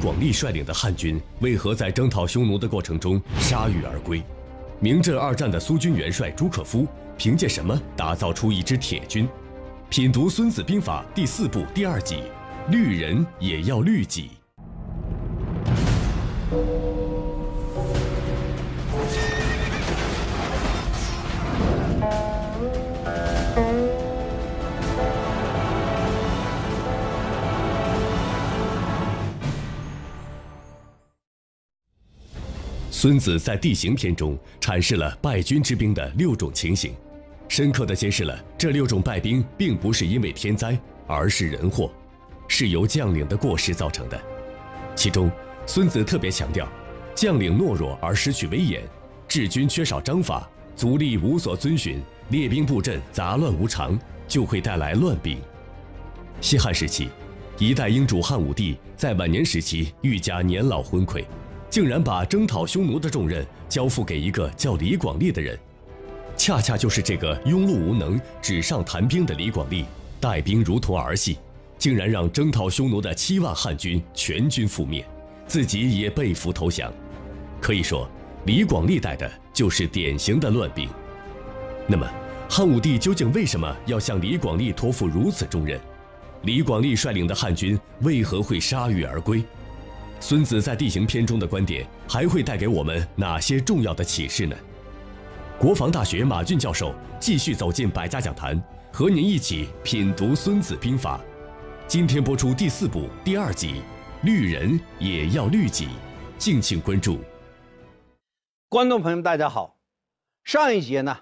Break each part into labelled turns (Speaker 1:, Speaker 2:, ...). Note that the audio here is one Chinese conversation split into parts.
Speaker 1: 广利率领的汉军为何在征讨匈奴的过程中铩羽而归？明治二战的苏军元帅朱可夫凭借什么打造出一支铁军？品读《孙子兵法》第四部第二集：律人也要律己。孙子在《地形篇》中阐释了败军之兵的六种情形，深刻地揭示了这六种败兵并不是因为天灾，而是人祸，是由将领的过失造成的。其中，孙子特别强调，将领懦弱而失去威严，治军缺少章法，足力无所遵循，列兵布阵杂乱无常，就会带来乱兵。西汉时期，一代英主汉武帝在晚年时期愈加年老昏聩。竟然把征讨匈奴的重任交付给一个叫李广利的人，恰恰就是这个庸碌无能、纸上谈兵的李广利，带兵如同儿戏，竟然让征讨匈奴的七万汉军全军覆灭，自己也被俘投降。可以说，李广利带的就是典型的乱兵。那么，汉武帝究竟为什么要向李广利托付如此重任？李广利率领的汉军为何会铩羽而归？孙子在地形篇中的观点还会带给我们哪些重要的启示呢？国防大学马骏教授继续走进百家讲坛，和您一起品读《孙子兵法》。今天播出第四部第二集，《律人也要律己》，敬请关注。观众朋友们，大家好。
Speaker 2: 上一节呢，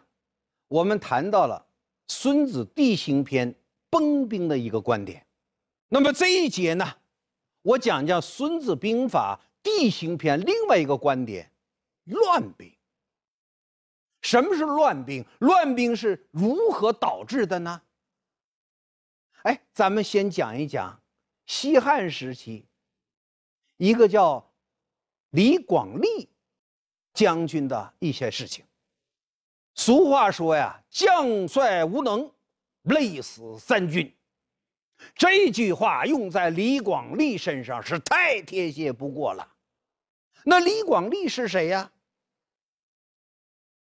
Speaker 2: 我们谈到了孙子地形篇崩兵的一个观点。那么这一节呢？我讲讲《孙子兵法·地形篇》另外一个观点：乱兵。什么是乱兵？乱兵是如何导致的呢？哎，咱们先讲一讲西汉时期一个叫李广利将军的一些事情。俗话说呀，“将帅无能，累死三军。”这句话用在李广利身上是太贴切不过了。那李广利是谁呀？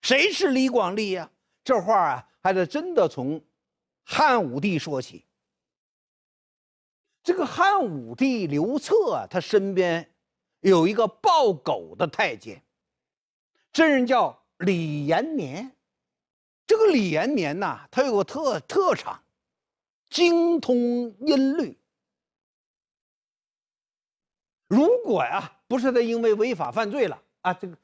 Speaker 2: 谁是李广利呀？这话啊，还得真的从汉武帝说起。这个汉武帝刘彻啊，他身边有一个抱狗的太监，这人叫李延年。这个李延年呐，他有个特特长。精通音律。如果呀，不是他因为违法犯罪了啊，这个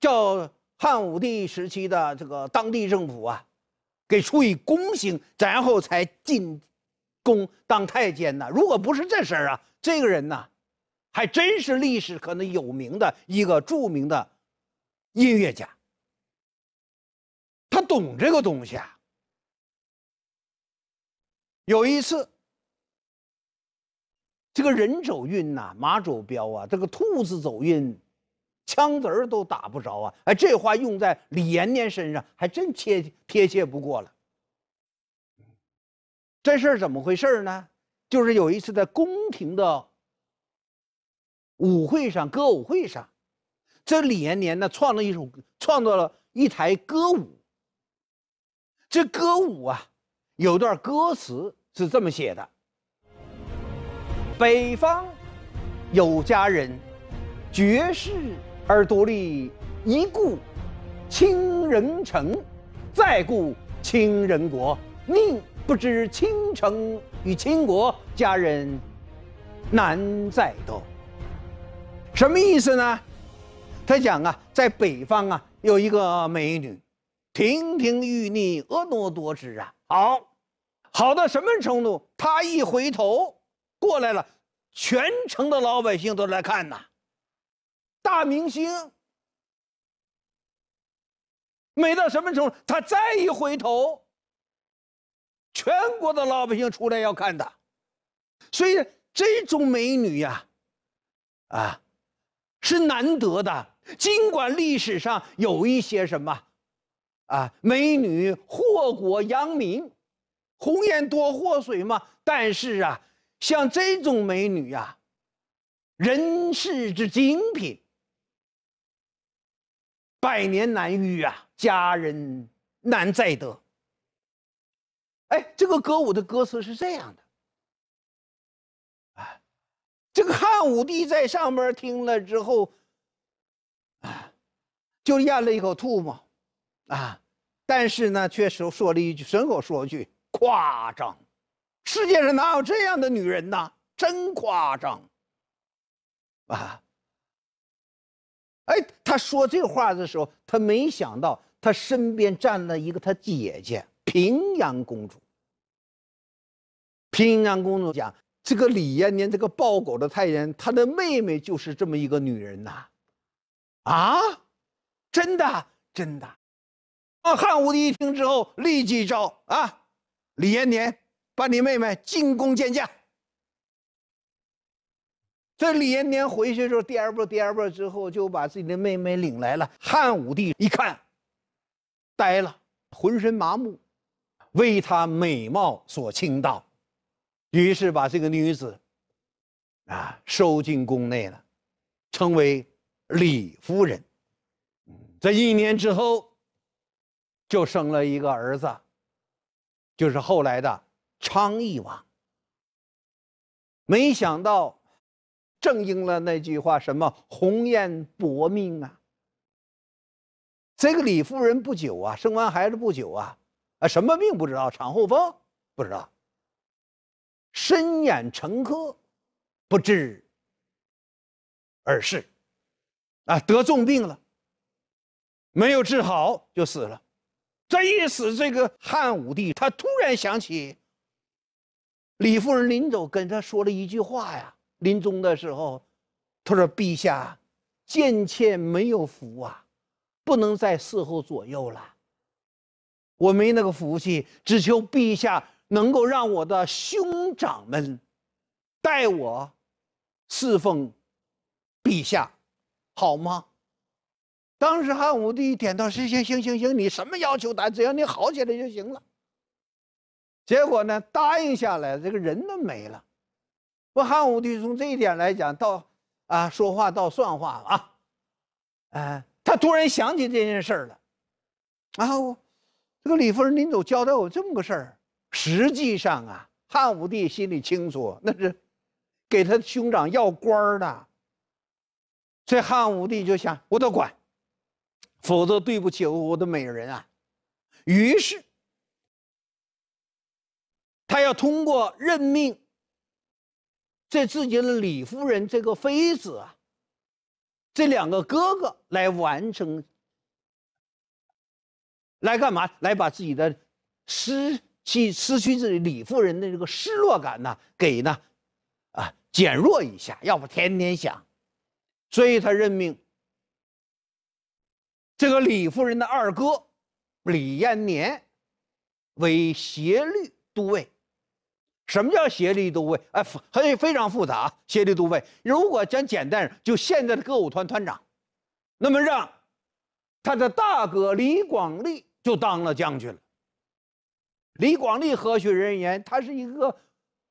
Speaker 2: 叫汉武帝时期的这个当地政府啊，给处以宫刑，然后才进宫当太监呢。如果不是这事儿啊，这个人呢，还真是历史可能有名的一个著名的音乐家，他懂这个东西啊。有一次，这个人走运呐，马走镖啊，这个兔子走运，枪子儿都打不着啊！哎，这话用在李延年身上还真贴贴切不过了。这事儿怎么回事呢？就是有一次在宫廷的舞会上、歌舞会上，这李延年呢，创了一首，创造了一台歌舞。这歌舞啊，有段歌词。是这么写的：北方有佳人，绝世而独立，一顾倾人城，再顾倾人国。宁不知倾城与倾国？佳人难再得。什么意思呢？他讲啊，在北方啊，有一个美女，亭亭玉立，婀娜多姿啊，好。好到什么程度？他一回头，过来了，全城的老百姓都来看呐。大明星美到什么程度？他再一回头，全国的老百姓出来要看的。所以这种美女呀，啊，是难得的。尽管历史上有一些什么，啊，美女祸国殃民。红颜多祸水嘛，但是啊，像这种美女呀，人世之精品，百年难遇啊，佳人难再得。哎，这个歌舞的歌词是这样的。这个汉武帝在上面听了之后，啊，就咽了一口唾沫，啊，但是呢，却说说了一句，随口说一句。夸张，世界上哪有这样的女人呐？真夸张！啊，哎，他说这话的时候，他没想到他身边站了一个他姐姐平阳公主。平阳公主讲：“这个李延年这个抱狗的太监，他的妹妹就是这么一个女人呐。”啊，真的，真的！啊，汉武帝一听之后，立即招啊。李延年把你妹妹进宫见驾。这李延年回去之后，第二波、第二波之后，就把自己的妹妹领来了。汉武帝一看，呆了，浑身麻木，为她美貌所倾倒，于是把这个女子，啊，收进宫内了，称为李夫人。这一年之后，就生了一个儿子。就是后来的昌邑王。没想到，正应了那句话：“什么鸿雁薄命啊！”这个李夫人不久啊，生完孩子不久啊，啊，什么病不知道，产后风不知道，身染沉疴，不治而逝，啊，得重病了，没有治好就死了。这一死，这个汉武帝他突然想起，李夫人临走跟他说了一句话呀，临终的时候，他说：“陛下，贱妾没有福啊，不能再侍候左右了。我没那个福气，只求陛下能够让我的兄长们，代我侍奉陛下，好吗？”当时汉武帝一点头，行行行行行，你什么要求咱答只要你好起来就行了。结果呢，答应下来，这个人都没了。说汉武帝从这一点来讲，到啊说话到算话啊，哎，他突然想起这件事儿了。然后这个李夫人临走交代我这么个事儿，实际上啊，汉武帝心里清楚，那是给他的兄长要官儿呢。所以汉武帝就想，我都管。否则对不起我的美人啊！于是，他要通过任命，这自己的李夫人这个妃子啊，这两个哥哥来完成。来干嘛？来把自己的失去失去自己李夫人的这个失落感呢，给呢，啊减弱一下。要不天天想，所以他任命。这个李夫人的二哥李延年为协律都尉。什么叫协律都尉？哎，很非常复杂。协律都尉，如果讲简单，就现在的歌舞团团长。那么，让他的大哥李广利就当了将军了。李广利何许人也？他是一个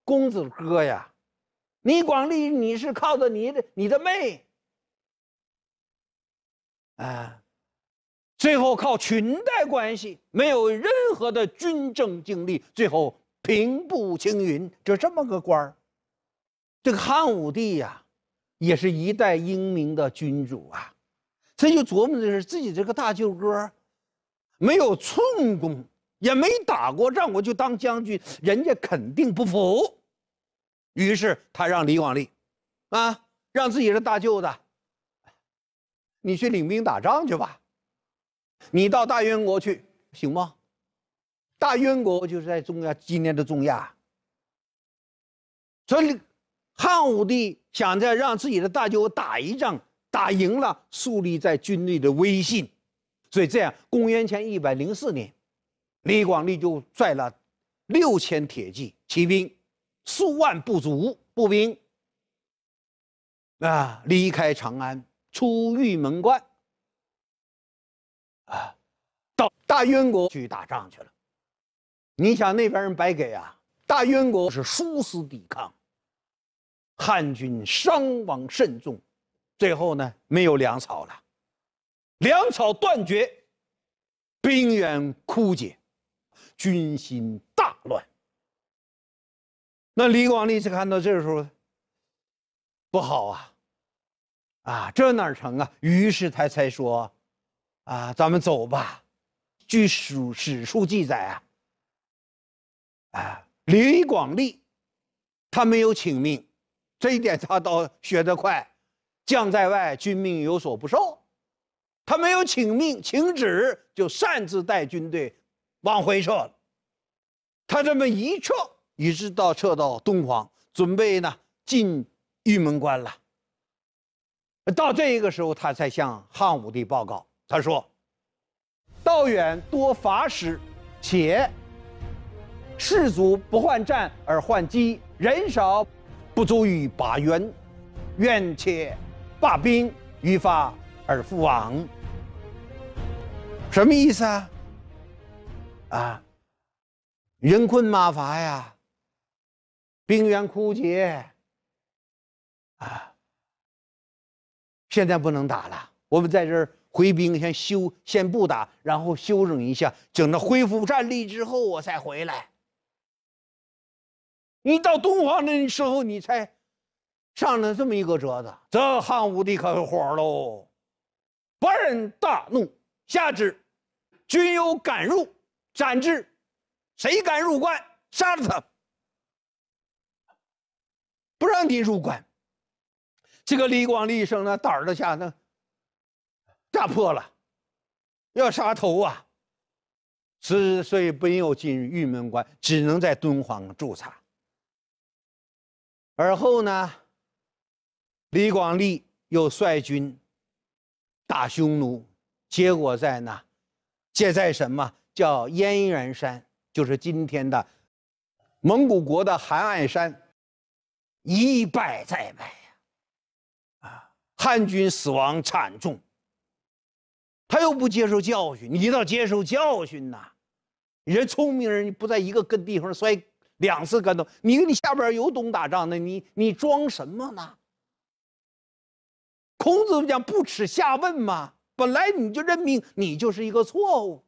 Speaker 2: 公子哥呀。李广利，你是靠着你的你的妹啊。最后靠裙带关系，没有任何的军政经历，最后平步青云，就这么个官儿。这个汉武帝呀，也是一代英明的君主啊。他就琢磨的是，自己这个大舅哥，没有寸功，也没打过仗，我就当将军，人家肯定不服。于是他让李广利，啊，让自己的大舅子，你去领兵打仗去吧。你到大渊国去行吗？大渊国就是在中亚，今天的中亚。所以汉武帝想着让自己的大舅打一仗，打赢了树立在军队的威信。所以这样，公元前一百零四年，李广利就率了六千铁骑骑兵、数万步卒步兵啊，离开长安，出玉门关。到大渊国去打仗去了，你想那边人白给啊？大渊国是殊死抵抗，汉军伤亡甚重，最后呢没有粮草了，粮草断绝，兵源枯竭，军心大乱。那李广利是看到这时候，不好啊，啊这哪成啊？于是他才说，啊咱们走吧。据史史书记载啊，啊，李广利，他没有请命，这一点他倒学得快，将在外，军命有所不受，他没有请命请旨，就擅自带军队往回撤了。他这么一撤，一直到撤到敦煌，准备呢进玉门关了。到这一个时候，他才向汉武帝报告，他说。道远多伐使，且士卒不患战而患饥；人少，不足以拔援，愿且罢兵，于发而复往。什么意思啊？啊，人困马乏呀，兵源枯竭啊，现在不能打了。我们在这儿。回兵先休，先不打，然后休整一下，整到恢复战力之后，我才回来。你到东皇那时候，你才上了这么一个折子。这汉武帝可火喽，勃然大怒，下旨：军有敢入斩之，谁敢入关，杀了他，不让你入关。这个李广利生呢，胆儿的吓呢。吓破了，要杀头啊！之所以没有进玉门关，只能在敦煌驻扎。而后呢，李广利又率军打匈奴，结果在哪？借在什么叫燕然山？就是今天的蒙古国的杭爱山，一败再败呀！啊，汉军死亡惨重。他又不接受教训，你倒接受教训呐？人聪明人不在一个跟地方摔两次跟头，你跟你下边有懂打仗的，你你装什么呢？孔子讲不耻下问嘛，本来你就认命，你就是一个错误。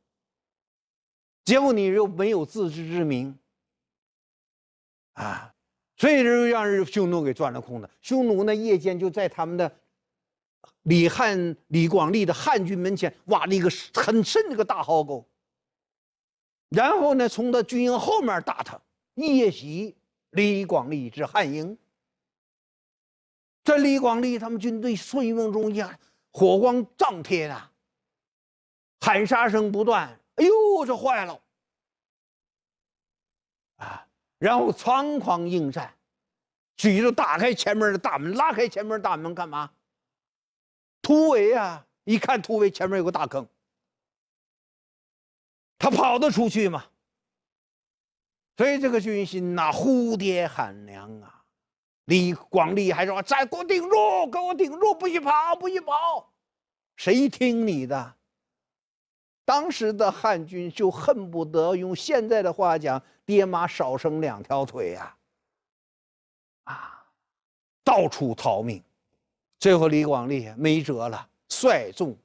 Speaker 2: 结果你又没有自知之明，啊，所以就让匈奴给钻了空子。匈奴呢，夜间就在他们的。李汉、李广利的汉军门前挖了一个很深、的一个大壕沟，然后呢，从他军营后面打他，夜袭李广利之汉营。这李广利他们军队睡梦中，一火光涨天呐，喊杀声不断。哎呦，这坏了！啊，然后仓皇应战，举着打开前门的大门，拉开前门大门干嘛？突围啊！一看突围，前面有个大坑，他跑得出去吗？所以这个军心呐，呼爹喊娘啊！李广利还说：“再给我顶住，给我顶住，不许跑，不许跑！”谁听你的？当时的汉军就恨不得用现在的话讲：“爹妈少生两条腿呀！”啊，到处逃命。最后，李广利没辙了，率众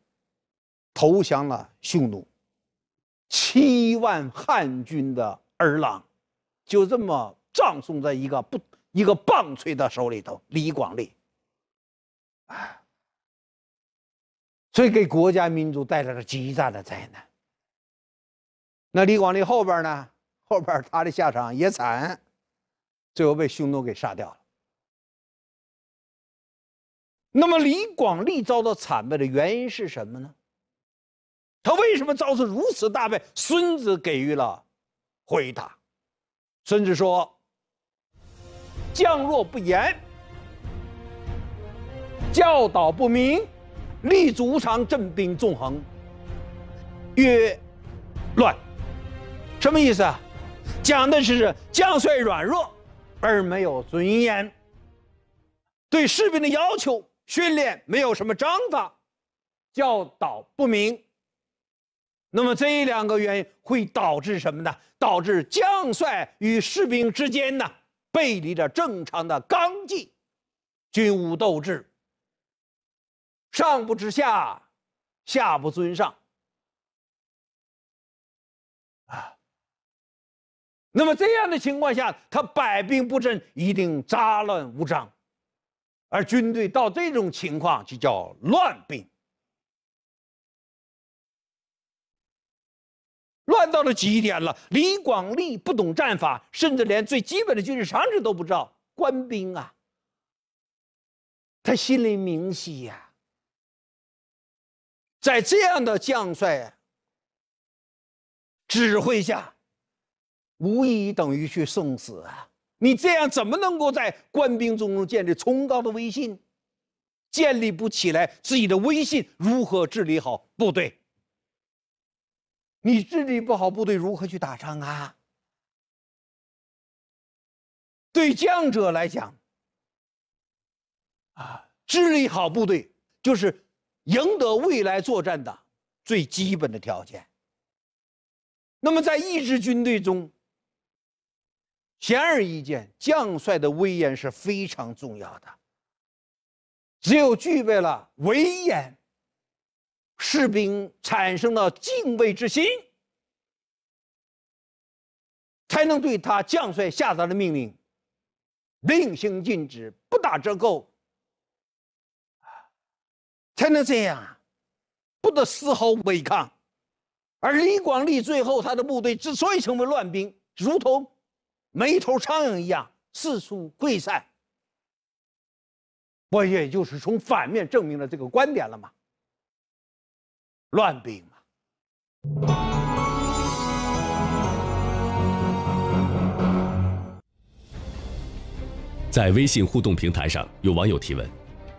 Speaker 2: 投降了匈奴。七万汉军的儿郎，就这么葬送在一个不一个棒槌的手里头。李广利，哎，所以给国家民族带来了极大的灾难。那李广利后边呢？后边他的下场也惨，最后被匈奴给杀掉了。那么李广利遭到惨败的原因是什么呢？他为什么遭受如此大败？孙子给予了回答。孙子说：“将弱不言，教导不明，立足无常振兵纵横，曰乱。”什么意思啊？讲的是将帅软弱而没有尊严，对士兵的要求。训练没有什么章法，教导不明。那么这两个原因会导致什么呢？导致将帅与士兵之间呢背离着正常的纲纪，军无斗志，上不知下，下不尊上。啊，那么这样的情况下，他百兵不振，一定杂乱无章。而军队到这种情况就叫乱兵，乱到了极点了。李广利不懂战法，甚至连最基本的军事常识都不知道。官兵啊，他心里明晰呀，在这样的将帅指挥下，无疑等于去送死啊！你这样怎么能够在官兵中建立崇高的威信？建立不起来自己的威信，如何治理好部队？你治理不好部队，如何去打仗啊？对将者来讲，啊，治理好部队就是赢得未来作战的最基本的条件。那么，在一支军队中。显而易见，将帅的威严是非常重要的。只有具备了威严，士兵产生了敬畏之心，才能对他将帅下达的命令，令行禁止，不打折扣。才能这样，不得丝毫违抗。而李广利最后，他的部队之所以成为乱兵，如同……没头苍蝇一样四处溃散。我也就是从反面证明了这个观点了嘛，乱兵嘛。
Speaker 1: 在微信互动平台上，有网友提问：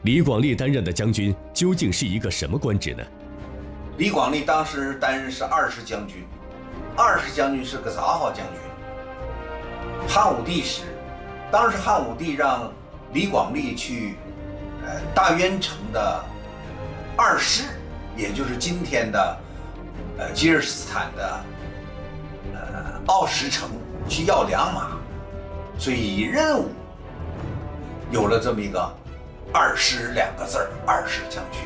Speaker 1: 李广利担任的将军究竟是一个什么官职呢？
Speaker 2: 李广利当时担任是二师将军，二师将军是个啥号将军？汉武帝时，当时汉武帝让李广利去，呃，大渊城的二师，也就是今天的，呃，吉尔斯坦的，呃，奥什城去要粮马，所以任务有了这么一个“二师”两个字儿，二师将
Speaker 1: 军。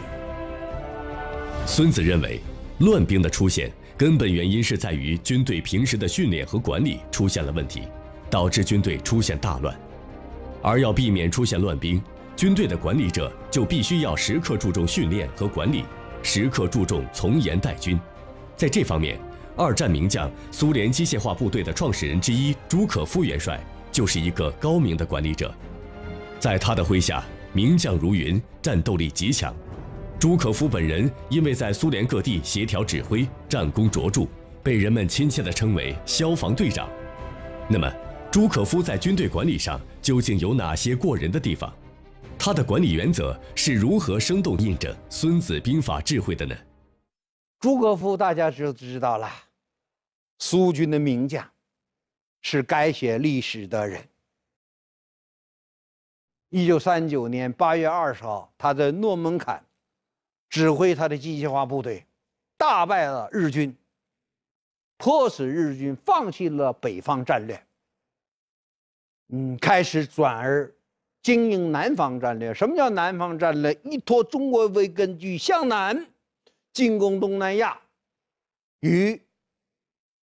Speaker 1: 孙子认为，乱兵的出现根本原因是在于军队平时的训练和管理出现了问题。导致军队出现大乱，而要避免出现乱兵，军队的管理者就必须要时刻注重训练和管理，时刻注重从严带军。在这方面，二战名将、苏联机械化部队的创始人之一朱可夫元帅就是一个高明的管理者，在他的麾下，名将如云，战斗力极强。朱可夫本人因为在苏联各地协调指挥，战功卓著，被人们亲切地称为“消防队长”。那么。朱可夫在军队管理上究竟有哪些过人的地方？他的管理原则是如何生动印证《孙子兵法》智慧的呢？
Speaker 2: 朱可夫大家就知道了，苏军的名将，是改写历史的人。一九三九年八月二十号，他在诺门坎指挥他的机械化部队，大败了日军，迫使日军放弃了北方战略。嗯，开始转而经营南方战略。什么叫南方战略？依托中国为根据，向南进攻东南亚，与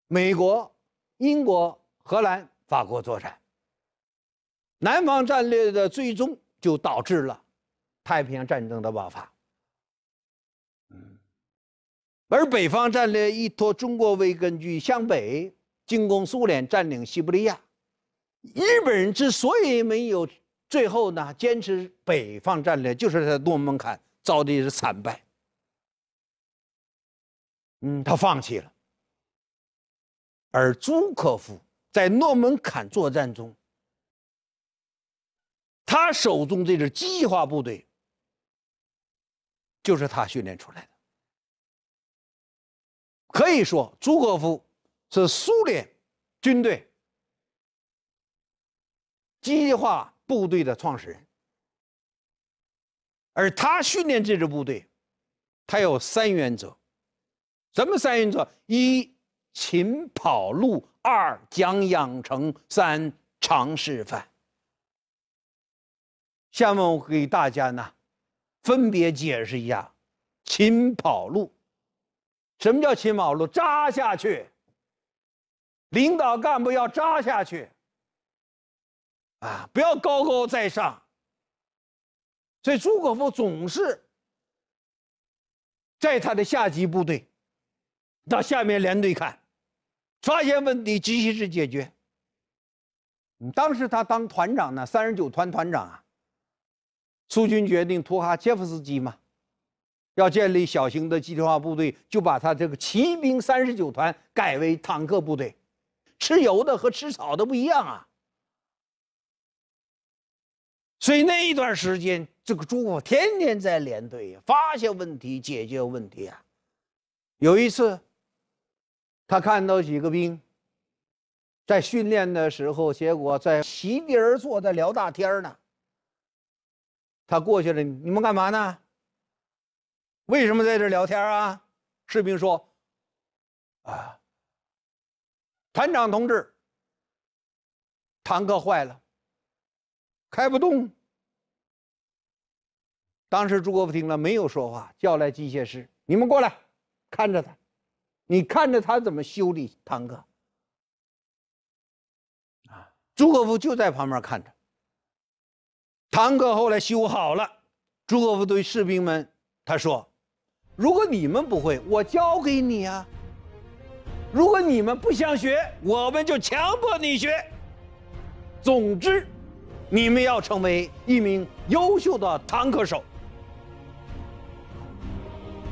Speaker 2: 美国、英国、荷兰、法国作战。南方战略的最终就导致了太平洋战争的爆发。而北方战略依托中国为根据，向北进攻苏联，占领西伯利亚。日本人之所以没有最后呢坚持北方战略，就是在诺门坎遭的是惨败。嗯，他放弃了。而朱可夫在诺门坎作战中，他手中这支机械化部队，就是他训练出来的。可以说，朱可夫是苏联军队。机械化部队的创始人，而他训练这支部队，他有三原则，什么三原则？一勤跑路，二讲养成，三常示范。下面我给大家呢，分别解释一下勤跑路。什么叫勤跑路？扎下去，领导干部要扎下去。啊，不要高高在上。所以朱可夫总是在他的下级部队到下面连队看，发现问题及时解决。当时他当团长呢，三十九团团长啊。苏军决定图哈切夫斯基嘛，要建立小型的机械化部队，就把他这个骑兵三十九团改为坦克部队，吃油的和吃草的不一样啊。所以那一段时间，这个朱父天天在连队发现问题、解决问题啊。有一次，他看到几个兵在训练的时候，结果在席地而坐，在聊大天呢。他过去了，你们干嘛呢？为什么在这聊天啊？士兵说：“啊，团长同志，坦克坏了。”开不动。当时朱可夫听了没有说话，叫来机械师：“你们过来，看着他，你看着他怎么修理坦克。”啊，朱可夫就在旁边看着。坦克后来修好了，朱可夫对士兵们他说：“如果你们不会，我教给你啊；如果你们不想学，我们就强迫你学。总之。”你们要成为一名优秀的坦克手，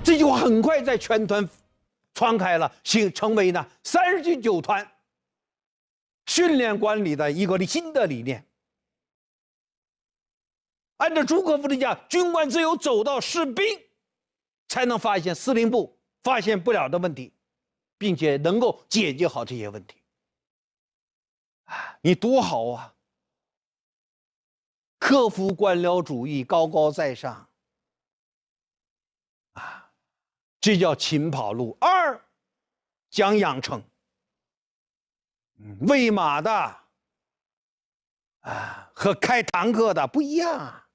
Speaker 2: 这句话很快在全团传开了，形成为呢三十军九团训练管理的一个新的理念。按照朱可夫的讲，军官只有走到士兵，才能发现司令部发现不了的问题，并且能够解决好这些问题。啊，你多好啊！克服官僚主义，高高在上。啊，这叫勤跑路。二，讲养成。喂马的，啊，和开坦克的不一样。啊。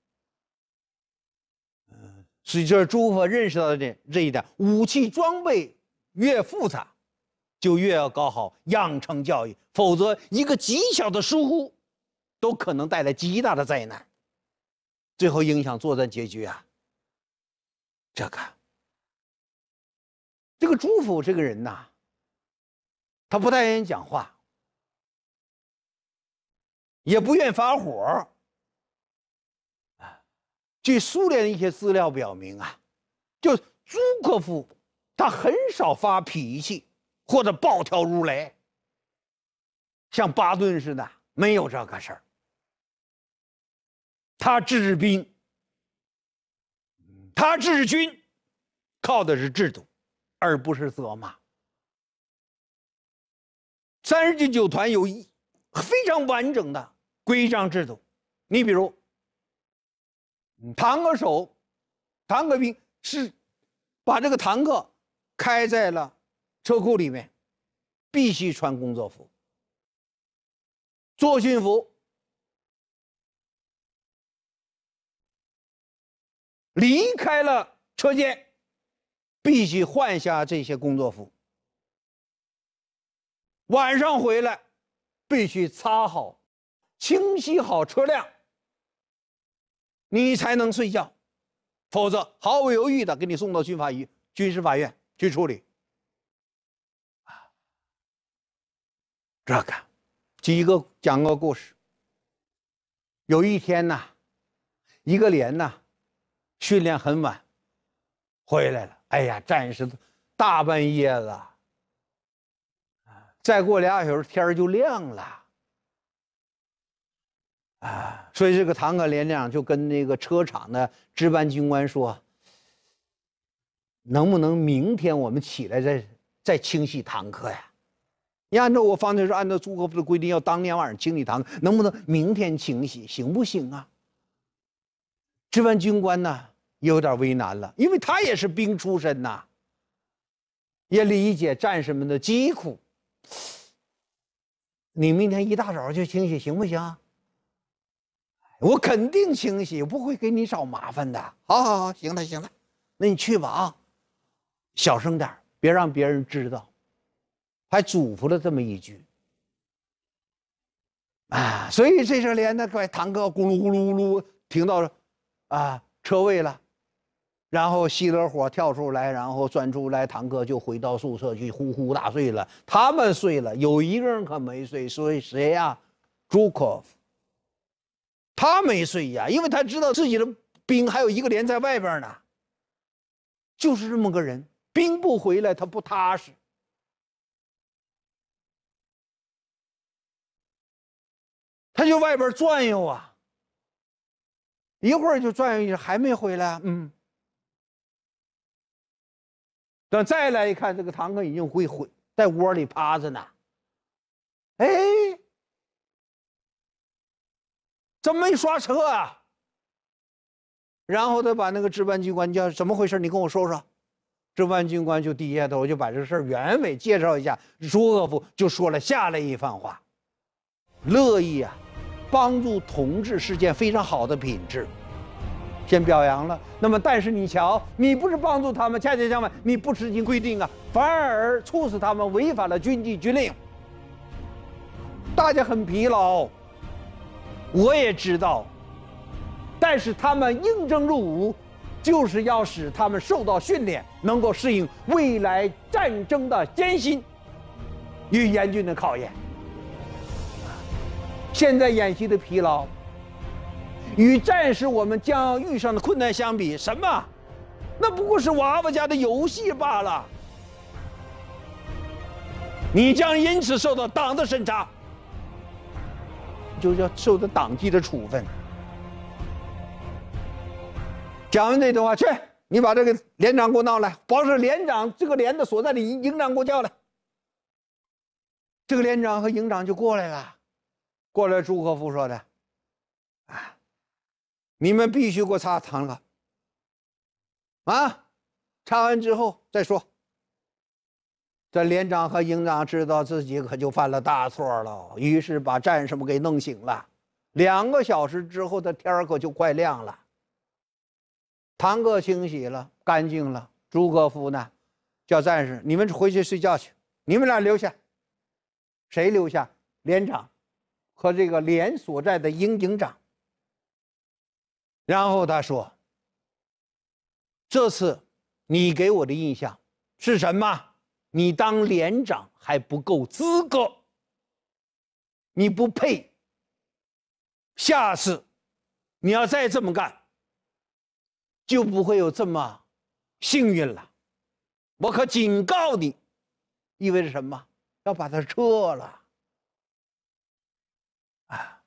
Speaker 2: 所以就是诸佛认识到的这一点：武器装备越复杂，就越要搞好养成教育，否则一个极小的疏忽。都可能带来极大的灾难，最后影响作战结局啊！这个，这个朱府这个人呐，他不太愿意讲话，也不愿发火啊。据苏联的一些资料表明啊，就朱可夫，他很少发脾气或者暴跳如雷，像巴顿似的没有这个事儿。他治兵，他治军，靠的是制度，而不是责骂。三十九团有一非常完整的规章制度，你比如，坦克手、坦克兵是把这个坦克开在了车库里面，必须穿工作服、作训服。离开了车间，必须换下这些工作服。晚上回来，必须擦好、清洗好车辆，你才能睡觉，否则毫不犹豫的给你送到军法医、军事法院去处理。啊，这个，几个讲个故事。有一天呐，一个连呐。训练很晚，回来了。哎呀，战士大半夜了再过俩小时天就亮了啊！所以这个坦克连长就跟那个车厂的值班军官说：“能不能明天我们起来再再清洗坦克呀？你按照我方的，是按照朱哥的规定，要当天晚上清洗坦克，能不能明天清洗，行不行啊？”值班军官呢？有点为难了，因为他也是兵出身呐，也理解战士们的疾苦。你明天一大早就清洗行不行？我肯定清洗，不会给你找麻烦的。好好好，行了行了，那你去吧啊，小声点别让别人知道。还嘱咐了这么一句。啊，所以这车连那怪堂哥咕噜咕噜咕噜停到，啊，车位了。然后熄了火，跳出来，然后钻出来，坦克就回到宿舍去呼呼大睡了。他们睡了，有一个人可没睡，所以谁呀？朱可夫。他没睡呀，因为他知道自己的兵还有一个连在外边呢。就是这么个人，兵不回来他不踏实。他就外边转悠啊，一会儿就转悠，还没回来，嗯。但再来一看，这个堂哥已经会回在窝里趴着呢。哎，怎么没刷车啊？然后他把那个值班军官叫：“怎么回事？你跟我说说。”值班军官就低下，头，就把这事儿原委介绍一下。朱可夫就说了下来一番话，乐意啊，帮助同志是件非常好的品质。先表扬了，那么但是你瞧，你不是帮助他们，恰恰相反，你不执行规定啊，反而促使他们违反了军纪军令。大家很疲劳，我也知道，但是他们应征入伍，就是要使他们受到训练，能够适应未来战争的艰辛与严峻的考验。现在演习的疲劳。与战士我们将遇上的困难相比，什么？那不过是娃娃家的游戏罢了。你将因此受到党的审查，就要受到党纪的处分。讲完这段话，去，你把这个连长给我闹来，甭是连长，这个连的所在的营营长给我叫来。这个连长和营长就过来了，过来，朱可夫说的。你们必须给我擦堂了，啊！擦完之后再说。这连长和营长知道自己可就犯了大错了，于是把战士们给弄醒了。两个小时之后的天儿可就快亮了。堂哥清洗了，干净了。朱可夫呢，叫战士你们回去睡觉去，你们俩留下。谁留下？连长和这个连所在的营营长。然后他说：“这次你给我的印象是什么？你当连长还不够资格，你不配。下次你要再这么干，就不会有这么幸运了。我可警告你，意味着什么？要把他撤了。啊，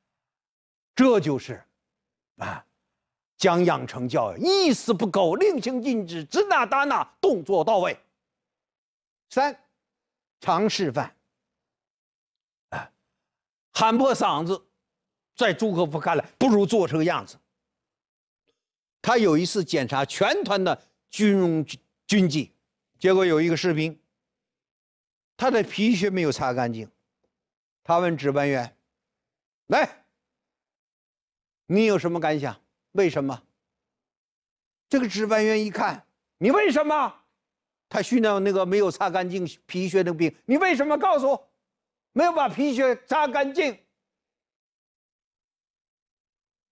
Speaker 2: 这就是啊。”将养成教育一丝不苟、令行禁止、指哪打哪，动作到位。三，常示范。喊破嗓子，在朱可夫看来，不如做成样子。他有一次检查全团的军容军纪，结果有一个士兵，他的皮靴没有擦干净。他问值班员：“来，你有什么感想？”为什么？这个值班员一看，你为什么？他训了那个没有擦干净皮靴的兵，你为什么？告诉我，没有把皮靴擦干净。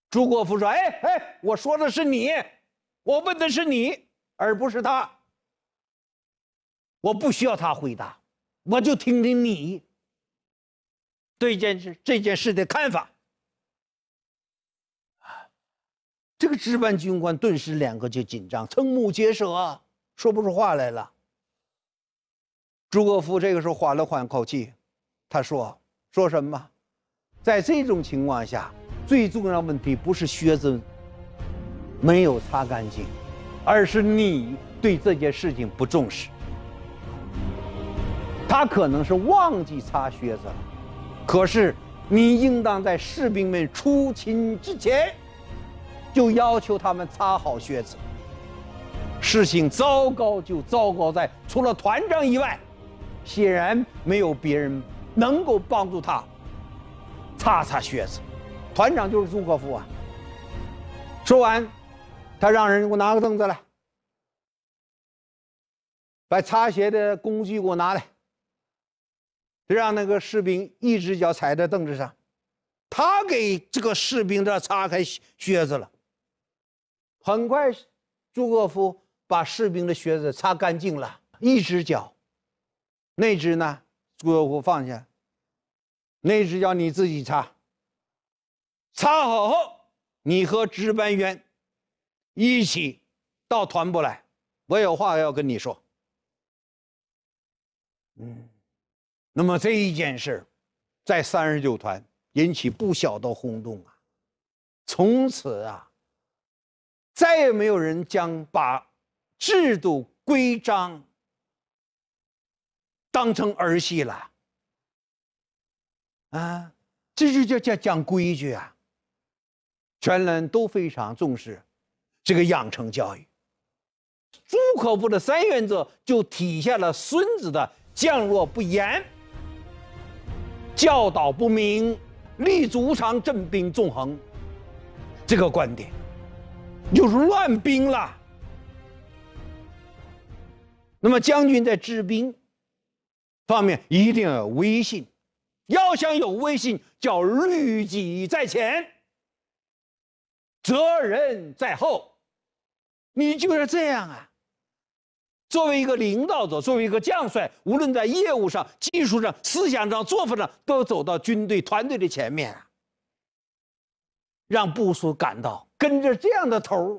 Speaker 2: 朱国福说：“哎哎，我说的是你，我问的是你，而不是他。我不需要他回答，我就听听你对这件事这件事的看法。”这个值班军官顿时两个就紧张，瞠目结舌，说不出话来了。朱可夫这个时候缓了缓口气，他说：“说什么？在这种情况下，最重要问题不是靴子没有擦干净，而是你对这件事情不重视。他可能是忘记擦靴子了，可是你应当在士兵们出勤之前。”就要求他们擦好靴子。事情糟糕就糟糕在，除了团长以外，显然没有别人能够帮助他擦擦靴子。团长就是朱可夫啊。说完，他让人给我拿个凳子来，把擦鞋的工具给我拿来，让那个士兵一只脚踩在凳子上，他给这个士兵这擦开靴子了。很快，朱可夫把士兵的靴子擦干净了，一只脚，那只呢？朱可夫放下，那只脚你自己擦。擦好后，你和值班员一起到团部来，我有话要跟你说。嗯，那么这一件事，在三十九团引起不小的轰动啊，从此啊。再也没有人将把制度规章当成儿戏了，啊，这就叫叫讲规矩啊。全人都非常重视这个养成教育。朱可夫的三原则就体现了孙子的“将弱不严，教导不明，立足无常、镇兵纵横”这个观点。就是乱兵了。那么，将军在治兵方面一定要有威信。要想有威信，叫律己在前，责人在后。你就是这样啊。作为一个领导者，作为一个将帅，无论在业务上、技术上、思想上、作风上，都走到军队团队的前面，啊，让部属感到。跟着这样的头儿，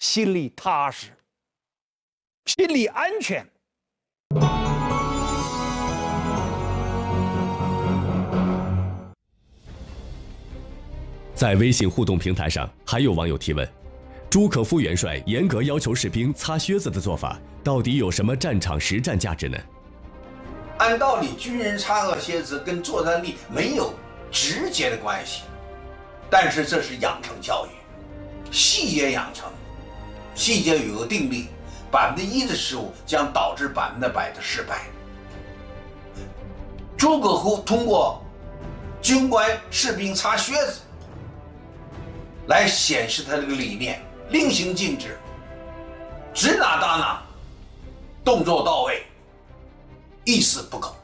Speaker 2: 心里踏实，心里安全。
Speaker 1: 在微信互动平台上，还有网友提问：朱可夫元帅严格要求士兵擦靴子的做法，到底有什么战场实战价值呢？
Speaker 2: 按道理，军人擦个靴子跟作战力没有直接的关系，但是这是养成教育。细节养成，细节有个定力，百分之一的失误将导致百分之百的失败。诸葛虎通过军官士兵擦靴子来显示他这个理念：令行禁止，指哪打哪，动作到位，
Speaker 1: 一丝不苟。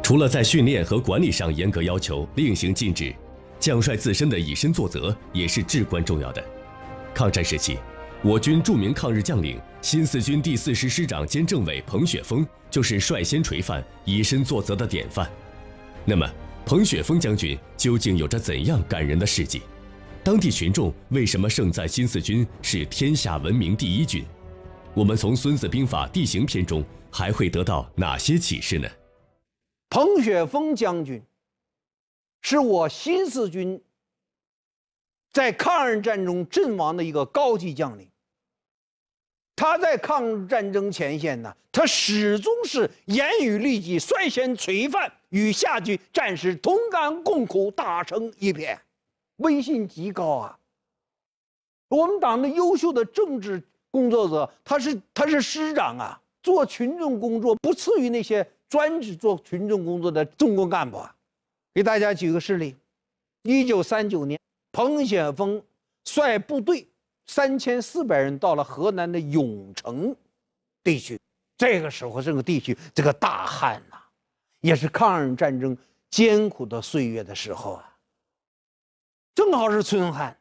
Speaker 1: 除了在训练和管理上严格要求，令行禁止。将帅自身的以身作则也是至关重要的。抗战时期，我军著名抗日将领、新四军第四师师长兼政委彭雪枫就是率先垂范、以身作则的典范。那么，彭雪枫将军究竟有着怎样感人的事迹？当地群众为什么盛赞新四军是天下闻名第一军？我们从《孙子兵法·地形篇》中还会得到哪些启示呢？
Speaker 2: 彭雪枫将军。是我新四军在抗日战争中阵亡的一个高级将领。他在抗日战争前线呢，他始终是严于律己、率先垂范，与下级战士同甘共苦，打成一片，威信极高啊。我们党的优秀的政治工作者，他是他是师长啊，做群众工作不次于那些专职做群众工作的中共干部啊。给大家举个事例，一九三九年，彭雪枫率部队三千四百人到了河南的永城地区。这个时候，这个地区这个大旱呐，也是抗日战争艰苦的岁月的时候啊。正好是春旱，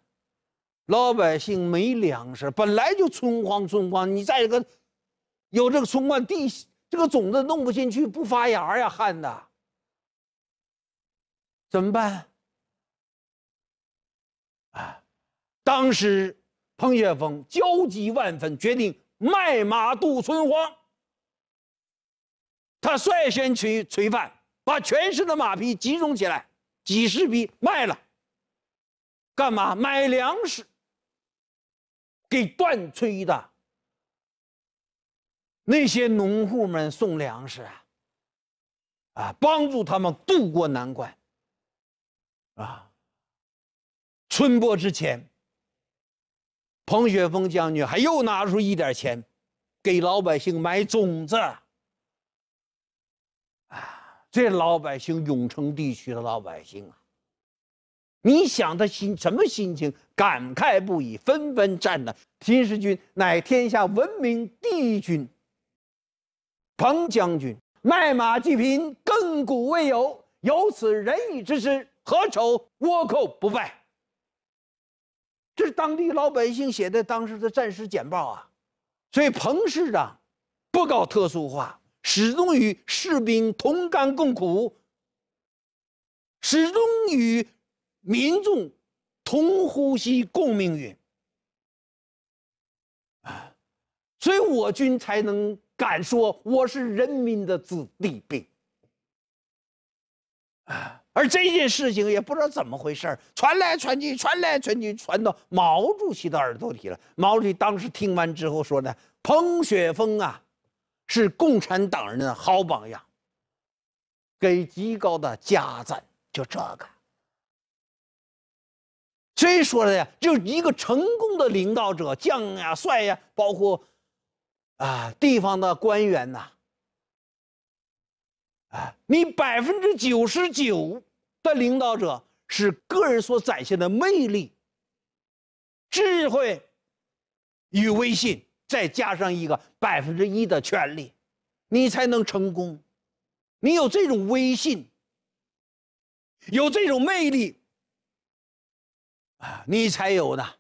Speaker 2: 老百姓没粮食，本来就春荒春荒，你再一个，有这个春灌地，这个种子弄不进去，不发芽呀，旱的。怎么办？啊！当时彭雪枫焦急万分，决定卖马度春荒。他率先去催饭，把全市的马匹集中起来，几十匹卖了。干嘛？买粮食，给断炊的那些农户们送粮食啊！啊，帮助他们渡过难关。啊！春播之前，彭雪枫将军还又拿出一点钱，给老百姓买种子。啊，这老百姓，永城地区的老百姓啊，你想他心什么心情？感慨不已，纷纷站那。新时军乃天下闻名第一军，彭将军卖马济贫，亘古未有，有此仁义之师。何愁倭寇不败？这是当地老百姓写的当时的战时简报啊。所以彭市长不搞特殊化，始终与士兵同甘共苦，始终与民众同呼吸共命运所以我军才能敢说我是人民的子弟兵啊。而这件事情也不知道怎么回事传来传去，传来传去，传到毛主席的耳朵里了。毛主席当时听完之后说呢：“彭雪枫啊，是共产党人的好榜样，给极高的嘉赞。”就这个，所以说呢，就一个成功的领导者，将呀帅呀，包括啊地方的官员呐。你百分之九十九的领导者是个人所展现的魅力、智慧与威信，再加上一个百分之一的权利，你才能成功。你有这种威信，有这种魅力，啊，你才有的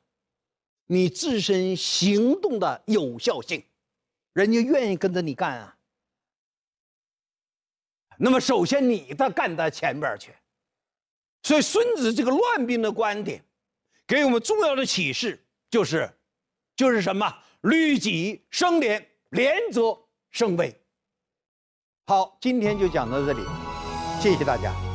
Speaker 2: 你自身行动的有效性，人家愿意跟着你干啊。那么首先你的干到前边去，所以孙子这个乱兵的观点，给我们重要的启示就是，就是什么？律己生廉，廉则生威。好，今天就讲到这里，谢谢大家。